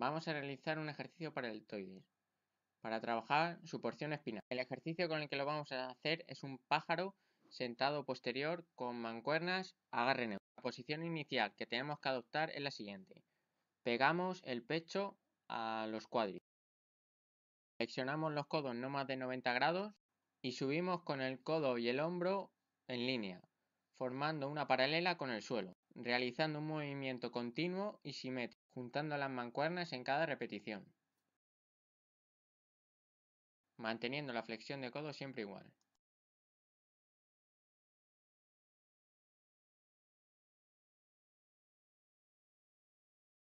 Vamos a realizar un ejercicio para el toide, para trabajar su porción espinal. El ejercicio con el que lo vamos a hacer es un pájaro sentado posterior con mancuernas agarre neutro. La posición inicial que tenemos que adoptar es la siguiente. Pegamos el pecho a los cuádriceps. Flexionamos los codos no más de 90 grados y subimos con el codo y el hombro en línea, formando una paralela con el suelo, realizando un movimiento continuo y simétrico, juntando las mancuernas en cada repetición, manteniendo la flexión de codo siempre igual.